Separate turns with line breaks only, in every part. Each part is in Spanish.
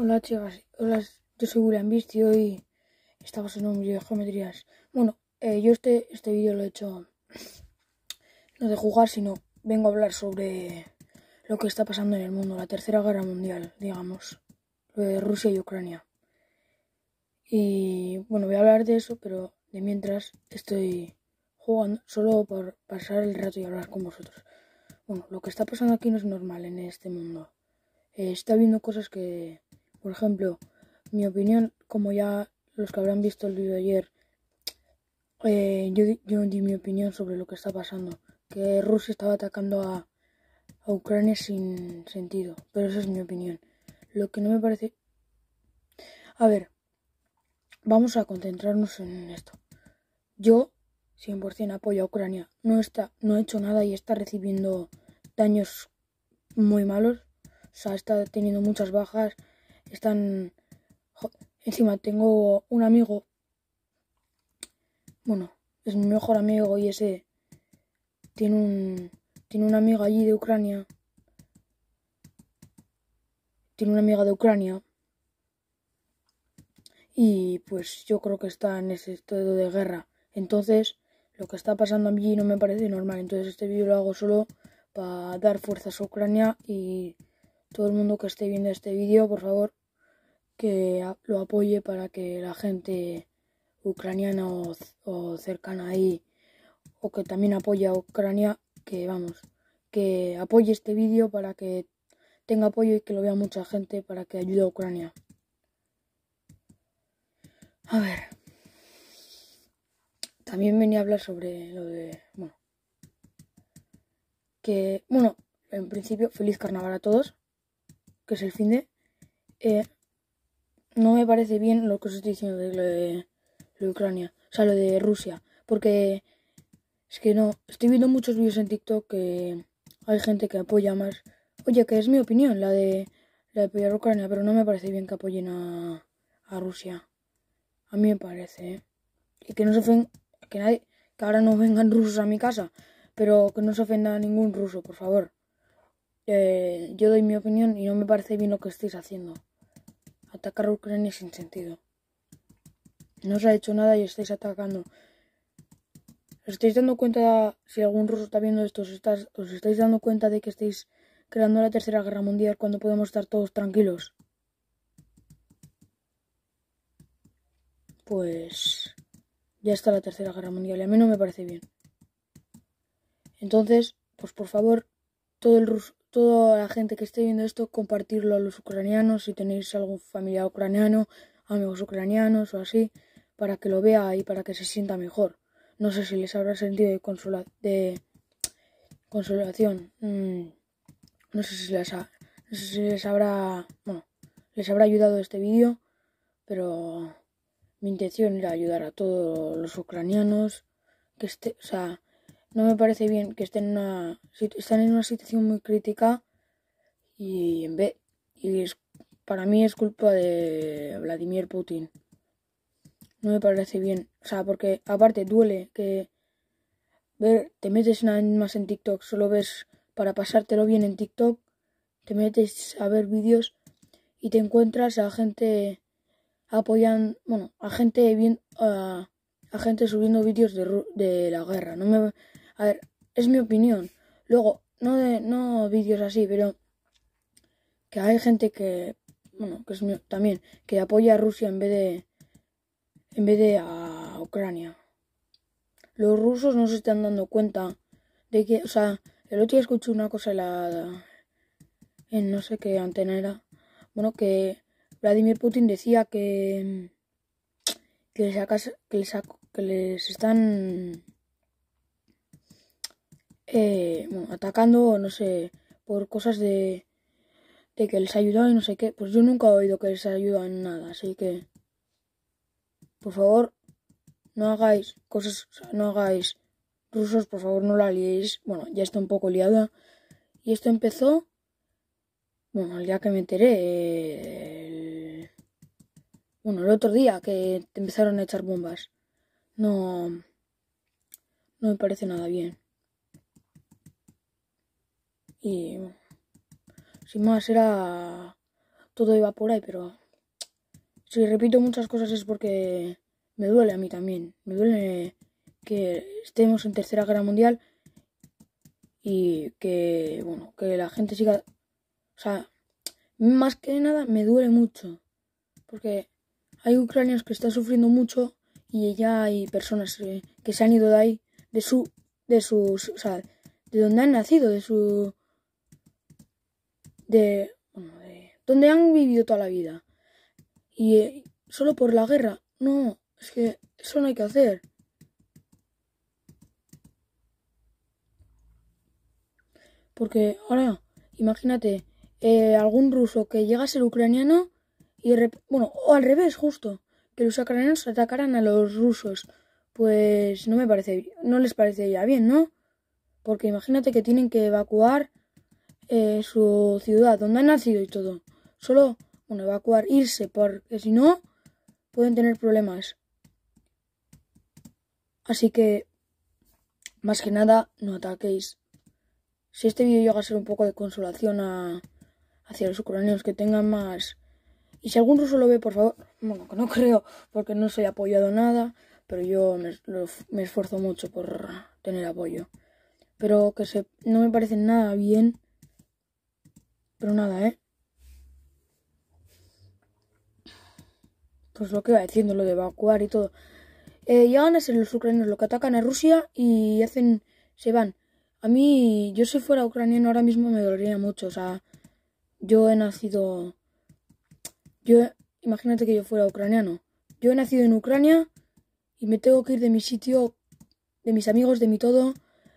Hola chicas, hola, yo soy William Beast y hoy estamos en un vídeo de geometrías. Bueno, eh, yo este, este vídeo lo he hecho no de jugar, sino vengo a hablar sobre lo que está pasando en el mundo, la tercera guerra mundial, digamos, lo de Rusia y Ucrania. Y bueno, voy a hablar de eso, pero de mientras estoy jugando solo por pasar el rato y hablar con vosotros. Bueno, lo que está pasando aquí no es normal en este mundo. Eh, está habiendo cosas que por ejemplo, mi opinión, como ya los que habrán visto el vídeo ayer, eh, yo, yo, di mi opinión sobre lo que está pasando. Que Rusia estaba atacando a, Ucrania sin sentido. Pero esa es mi opinión. Lo que no me parece... A ver, vamos a concentrarnos en esto. Yo 100% apoyo a Ucrania. No, está, no ha hecho nada y está recibiendo daños muy malos. O sea, está teniendo muchas bajas. Están... Encima tengo un amigo. Bueno, es mi mejor amigo y ese tiene un tiene un amigo allí de Ucrania. Tiene una amiga de Ucrania. Y pues yo creo que está en ese estado de guerra. Entonces, lo que está pasando a mí no me parece normal. Entonces, este vídeo lo hago solo para dar fuerzas a Ucrania y todo el mundo que esté viendo este vídeo, por favor, que lo apoye para que la gente ucraniana o, cercana ahí o que también apoya a Ucrania, que vamos, que apoye este vídeo para que tenga apoyo y que lo vea mucha gente para que ayude a Ucrania. A ver. También venía a hablar sobre lo de, bueno, que, bueno, en principio, feliz carnaval a todos, que es el fin de... Eh, no me parece bien lo que os estoy diciendo de lo de, Ucrania, o sea, lo de Rusia, porque es que no, estoy viendo muchos vídeos en TikTok que hay gente que apoya más, oye, que es mi opinión, la de, la de apoyar a Ucrania, pero no me parece bien que apoyen a, Rusia, a mí me parece, ¿eh? y que no se que que ahora no vengan rusos a mi casa, pero que no se ofenda a ningún ruso, por favor. Eh, yo doy mi opinión y no me parece bien lo que estáis haciendo. Atacar a Ucrania sin sentido. No os ha hecho nada y estáis atacando. ¿Os estáis dando cuenta, si algún ruso está viendo esto, os, os estáis dando cuenta de que estáis creando la Tercera Guerra Mundial cuando podemos estar todos tranquilos? Pues ya está la Tercera Guerra Mundial y a mí no me parece bien. Entonces, pues por favor, todo el ruso, toda la gente que esté viendo esto, compartirlo a los ucranianos, si tenéis algún familiar ucraniano, amigos ucranianos o así, para que lo vea y para que se sienta mejor. No sé si les habrá sentido de, de consolación. Mm, no sé si les, no sé si les habrá, bueno, les habrá ayudado este vídeo, pero mi intención era ayudar a todos los ucranianos que esté, o sea, no me parece bien que estén en una, están en una situación muy crítica y en vez y para mí es culpa de Vladimir Putin. No me parece bien, o sea, porque aparte duele que ver te metes nada más en TikTok, solo ves para pasártelo bien en TikTok, te metes a ver vídeos y te encuentras a gente apoyando, bueno, a gente bien a, a gente subiendo vídeos de, de la guerra. No me a ver, es mi opinión. Luego, no, de, no vídeos así, pero que hay gente que, bueno, que es mío también, que apoya a Rusia en vez de, en vez de a Ucrania. Los rusos no se están dando cuenta de que, o sea, el otro día escuché una cosa en la, en no sé qué antena era, bueno, que Vladimir Putin decía que, que, les, que que les están eh, bueno, atacando, no sé, por cosas de, de que les ayudó y no sé qué. Pues yo nunca he oído que les ayuda en nada, así que, por favor, no hagáis cosas, no hagáis rusos, por favor, no la liéis. Bueno, ya está un poco liada. Y esto empezó, bueno, día que me enteré, bueno, el otro día que empezaron a echar bombas. No, no me parece nada bien. Y sin más era... Todo iba por ahí, pero... Si repito muchas cosas es porque me duele a mí también. Me duele que estemos en Tercera Guerra Mundial y que, bueno, que la gente siga... O sea, más que nada me duele mucho. Porque hay ucranianos que están sufriendo mucho y ya hay personas que se han ido de ahí, de su... De sus, o sea, de donde han nacido, de su de, donde han vivido toda la vida. Y eh, solo por la guerra. No, es que eso no hay que hacer. Porque ahora, imagínate, eh, algún ruso que llega a ser ucraniano y, bueno, o al revés, justo, que los ucranianos atacaran a los rusos. Pues no me parece, no les parecería bien, ¿no? Porque imagínate que tienen que evacuar eh, su ciudad, donde ha nacido y todo. Solo, bueno, evacuar, irse, porque si no, pueden tener problemas. Así que, más que nada, no ataquéis. Si este vídeo llega a ser un poco de consolación a, hacia los ucranianos, que tengan más... Y si algún ruso lo ve, por favor, bueno, que no creo, porque no soy apoyado nada, pero yo me, esfuerzo mucho por tener apoyo. Pero que se, no me parece nada bien pero nada, ¿eh? Pues lo que va diciendo, lo de evacuar y todo. Eh, van a ser los ucranianos los que atacan a Rusia y hacen. se van. A mí, yo si fuera ucraniano ahora mismo me dolería mucho. O sea, yo he nacido. Yo. Imagínate que yo fuera ucraniano. Yo he nacido en Ucrania y me tengo que ir de mi sitio, de mis amigos, de mi todo,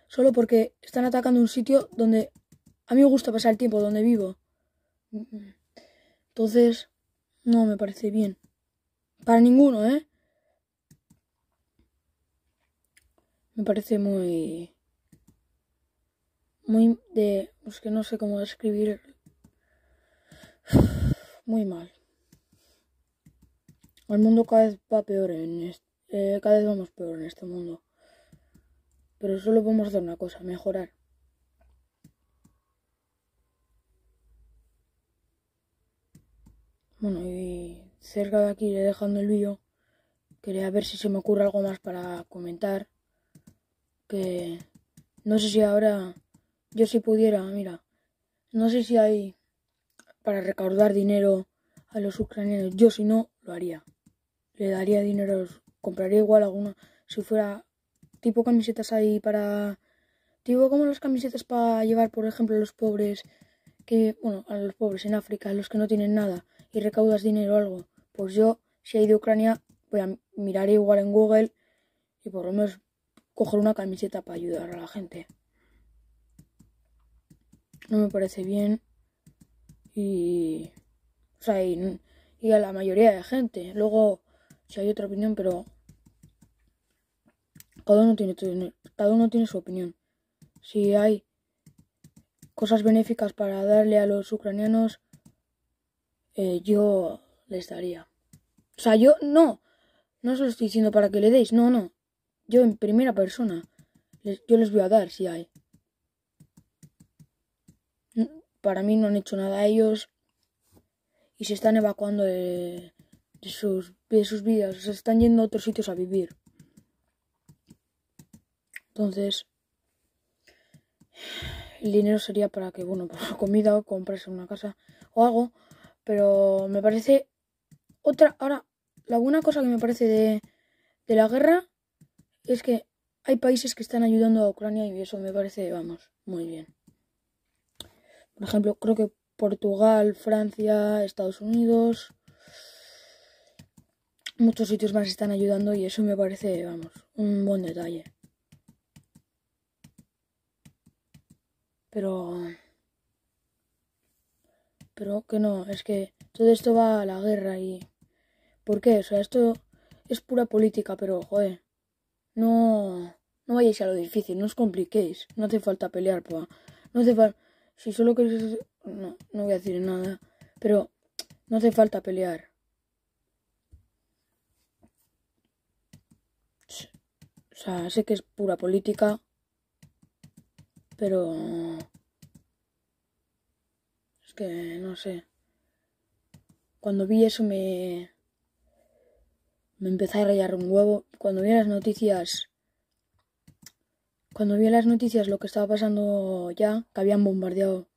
solo porque están atacando un sitio donde a mí me gusta pasar el tiempo donde vivo. Entonces, no me parece bien. Para ninguno, ¿eh? Me parece muy... Muy de... Pues que no sé cómo describir. Muy mal. El mundo cada vez va peor en este... cada vez vamos peor en este mundo. Pero solo podemos hacer una cosa, mejorar. Bueno, y cerca de aquí he dejando el vídeo. Quería ver si se me ocurre algo más para comentar. Que no sé si ahora, yo si pudiera, mira, no sé si hay para recaudar dinero a los ucranianos. Yo si no, lo haría. Le daría dinero, compraría igual alguna, si fuera tipo camisetas ahí para... Tipo como las camisetas para llevar, por ejemplo, a los pobres, que, bueno, a los pobres en África, a los que no tienen nada y recaudas dinero o algo. Pues yo, si hay de Ucrania, voy a mirar igual en Google y por lo menos coger una camiseta para ayudar a la gente. No me parece bien. Y. O sea, y, a la mayoría de gente. Luego, si hay otra opinión, pero. Cada uno tiene, cada uno tiene su opinión. Si hay cosas benéficas para darle a los ucranianos, eh, yo les daría. O sea, yo no, no se lo estoy diciendo para que le deis, no, no. Yo en primera persona, yo les voy a dar si hay. Para mí no han hecho nada a ellos y se están evacuando de, sus, de sus vidas, se están yendo a otros sitios a vivir. Entonces, el dinero sería para que, bueno, por comida o comprarse una casa o algo. Pero me parece otra... Ahora, la buena cosa que me parece de, de la guerra es que hay países que están ayudando a Ucrania y eso me parece, vamos, muy bien. Por ejemplo, creo que Portugal, Francia, Estados Unidos, muchos sitios más están ayudando y eso me parece, vamos, un buen detalle. Pero pero que no, es que todo esto va a la guerra y... ¿Por qué? O sea, esto es pura política, pero joder, no, no vayáis a lo difícil, no os compliquéis, no hace falta pelear, pa. no hace falta... Si solo queréis... No, no voy a decir nada, pero no hace falta pelear. O sea, sé que es pura política, pero que no sé. Cuando vi eso me. Me empecé a rayar un huevo. Cuando vi las noticias. Cuando vi las noticias lo que estaba pasando ya, que habían bombardeado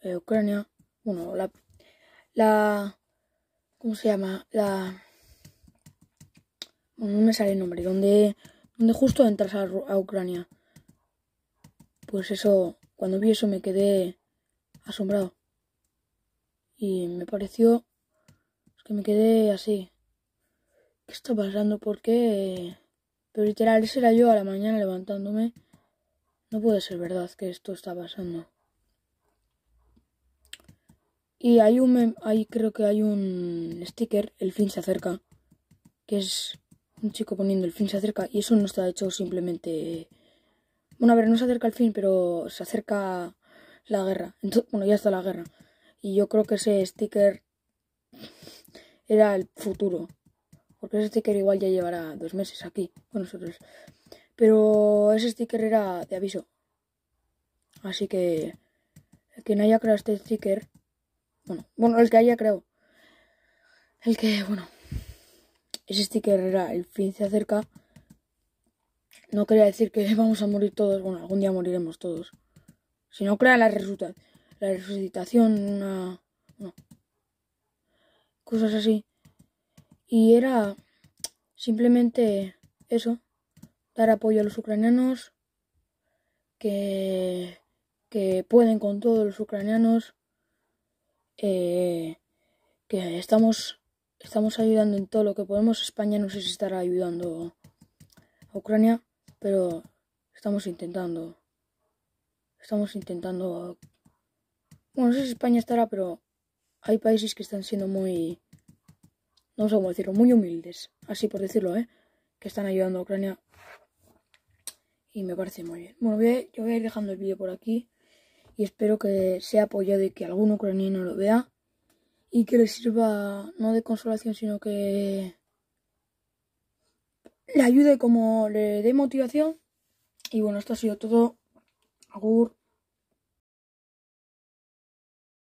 eh, Ucrania. Bueno, la. La. ¿Cómo se llama? La. no me sale el nombre. Donde. Donde justo entras a Ucrania. Pues eso. Cuando vi eso me quedé asombrado y me pareció que me quedé así. ¿Qué está pasando? ¿Por qué? Pero literal, ese era yo a la mañana levantándome. No puede ser verdad que esto está pasando. Y hay un hay, creo que hay un sticker, el fin se acerca, que es un chico poniendo el fin se acerca y eso no está hecho simplemente bueno, a ver, no se acerca el fin, pero se acerca la guerra. Entonces, bueno, ya está la guerra. Y yo creo que ese sticker era el futuro. Porque ese sticker igual ya llevará dos meses aquí con nosotros. Pero ese sticker era de aviso. Así que El que no haya creado este sticker, bueno, bueno, el que haya creado, el que, bueno, ese sticker era el fin se acerca. No quería decir que vamos a morir todos, bueno, algún día moriremos todos. Si no crean las resulta la resucitación, una, cosas así. Y era simplemente eso, dar apoyo a los ucranianos, que, que pueden con todos los ucranianos, eh, que estamos, estamos ayudando en todo lo que podemos. España no sé si estará ayudando a Ucrania, pero estamos intentando, estamos intentando bueno, no sé si España estará, pero hay países que están siendo muy, no sé cómo decirlo, muy humildes, así por decirlo, ¿eh? Que están ayudando a Ucrania y me parece muy bien. Bueno, yo voy a ir dejando el vídeo por aquí y espero que sea apoyado y que algún ucraniano lo vea y que le sirva no de consolación, sino que le ayude como le dé motivación. Y bueno, esto ha sido todo. Agur.